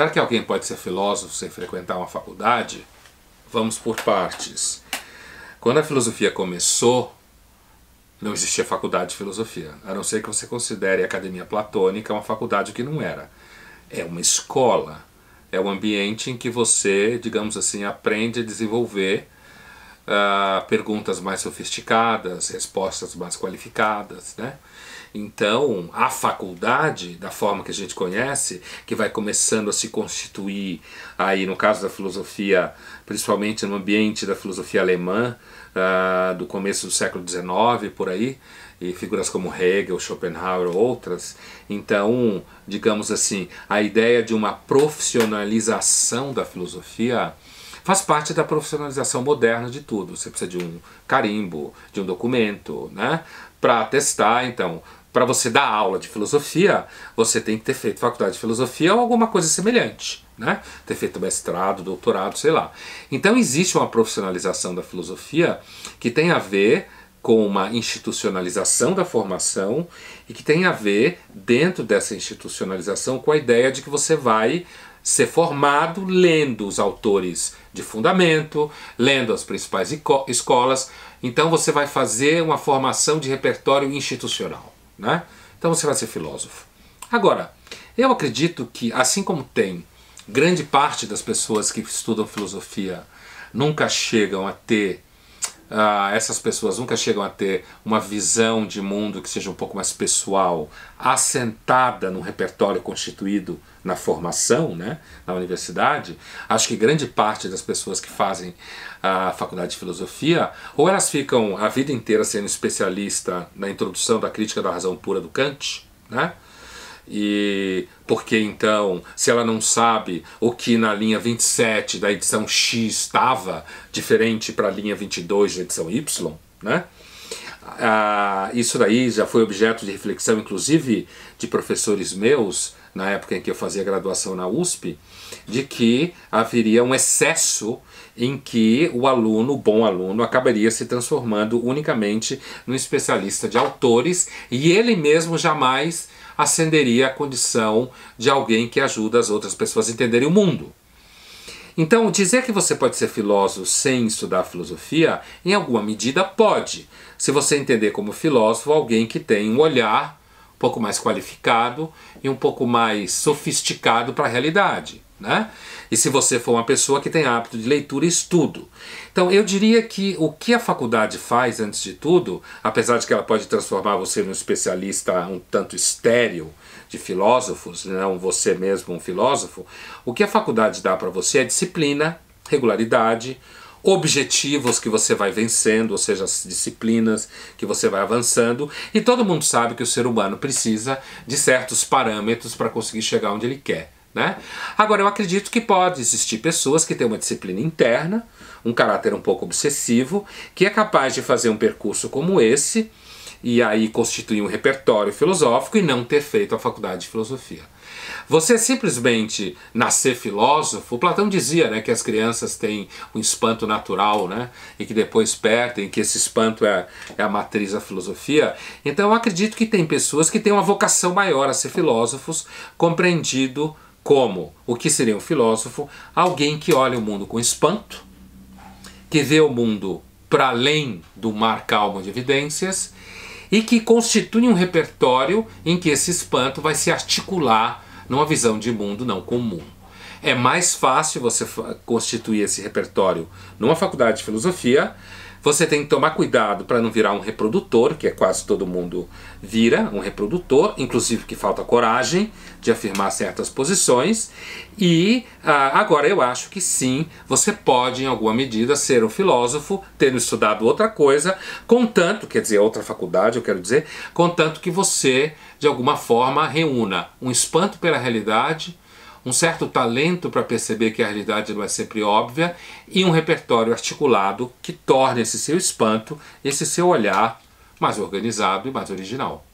Será que alguém pode ser filósofo sem frequentar uma faculdade? Vamos por partes. Quando a filosofia começou, não existia faculdade de filosofia, a não ser que você considere a Academia Platônica uma faculdade que não era. É uma escola, é um ambiente em que você, digamos assim, aprende a desenvolver uh, perguntas mais sofisticadas, respostas mais qualificadas, né? Então, a faculdade, da forma que a gente conhece, que vai começando a se constituir aí no caso da filosofia, principalmente no ambiente da filosofia alemã, uh, do começo do século XIX, por aí, e figuras como Hegel, Schopenhauer, ou outras. Então, digamos assim, a ideia de uma profissionalização da filosofia faz parte da profissionalização moderna de tudo. Você precisa de um carimbo, de um documento, né? Para testar, então, para você dar aula de filosofia, você tem que ter feito faculdade de filosofia ou alguma coisa semelhante, né? Ter feito mestrado, doutorado, sei lá. Então existe uma profissionalização da filosofia que tem a ver com uma institucionalização da formação e que tem a ver dentro dessa institucionalização com a ideia de que você vai ser formado lendo os autores de fundamento, lendo as principais escolas. Então você vai fazer uma formação de repertório institucional. Né? Então você vai ser filósofo. Agora, eu acredito que, assim como tem grande parte das pessoas que estudam filosofia nunca chegam a ter ah, essas pessoas nunca chegam a ter uma visão de mundo que seja um pouco mais pessoal, assentada no repertório constituído na formação, né, na universidade, acho que grande parte das pessoas que fazem a faculdade de filosofia, ou elas ficam a vida inteira sendo especialista na introdução da crítica da razão pura do Kant, né, e porque então, se ela não sabe o que na linha 27 da edição X estava diferente para a linha 22 da edição Y, né? Ah, isso daí já foi objeto de reflexão, inclusive, de professores meus, na época em que eu fazia graduação na USP, de que haveria um excesso em que o aluno, o bom aluno, acabaria se transformando unicamente num especialista de autores e ele mesmo jamais ascenderia à condição de alguém que ajuda as outras pessoas a entenderem o mundo. Então, dizer que você pode ser filósofo sem estudar filosofia, em alguma medida pode. Se você entender como filósofo alguém que tem um olhar um pouco mais qualificado e um pouco mais sofisticado para a realidade. Né? E se você for uma pessoa que tem hábito de leitura e estudo. Então, eu diria que o que a faculdade faz, antes de tudo, apesar de que ela pode transformar você num especialista um tanto estéril de filósofos, não né? você mesmo um filósofo, o que a faculdade dá para você é disciplina, regularidade, objetivos que você vai vencendo, ou seja, as disciplinas que você vai avançando, e todo mundo sabe que o ser humano precisa de certos parâmetros para conseguir chegar onde ele quer. Né? Agora, eu acredito que pode existir pessoas que têm uma disciplina interna, um caráter um pouco obsessivo, que é capaz de fazer um percurso como esse e aí constituir um repertório filosófico e não ter feito a faculdade de filosofia. Você simplesmente nascer filósofo, Platão dizia né, que as crianças têm um espanto natural né, e que depois perdem, que esse espanto é, é a matriz da filosofia. Então eu acredito que tem pessoas que têm uma vocação maior a ser filósofos, compreendido como o que seria um filósofo, alguém que olha o mundo com espanto, que vê o mundo para além do mar calmo de evidências e que constitui um repertório em que esse espanto vai se articular numa visão de mundo não comum. É mais fácil você constituir esse repertório numa faculdade de filosofia você tem que tomar cuidado para não virar um reprodutor, que é quase todo mundo vira um reprodutor, inclusive que falta coragem de afirmar certas posições. E ah, agora eu acho que sim, você pode, em alguma medida, ser um filósofo, tendo estudado outra coisa, contanto, quer dizer, outra faculdade, eu quero dizer, contanto que você, de alguma forma, reúna um espanto pela realidade um certo talento para perceber que a realidade não é sempre óbvia e um repertório articulado que torna esse seu espanto, esse seu olhar mais organizado e mais original.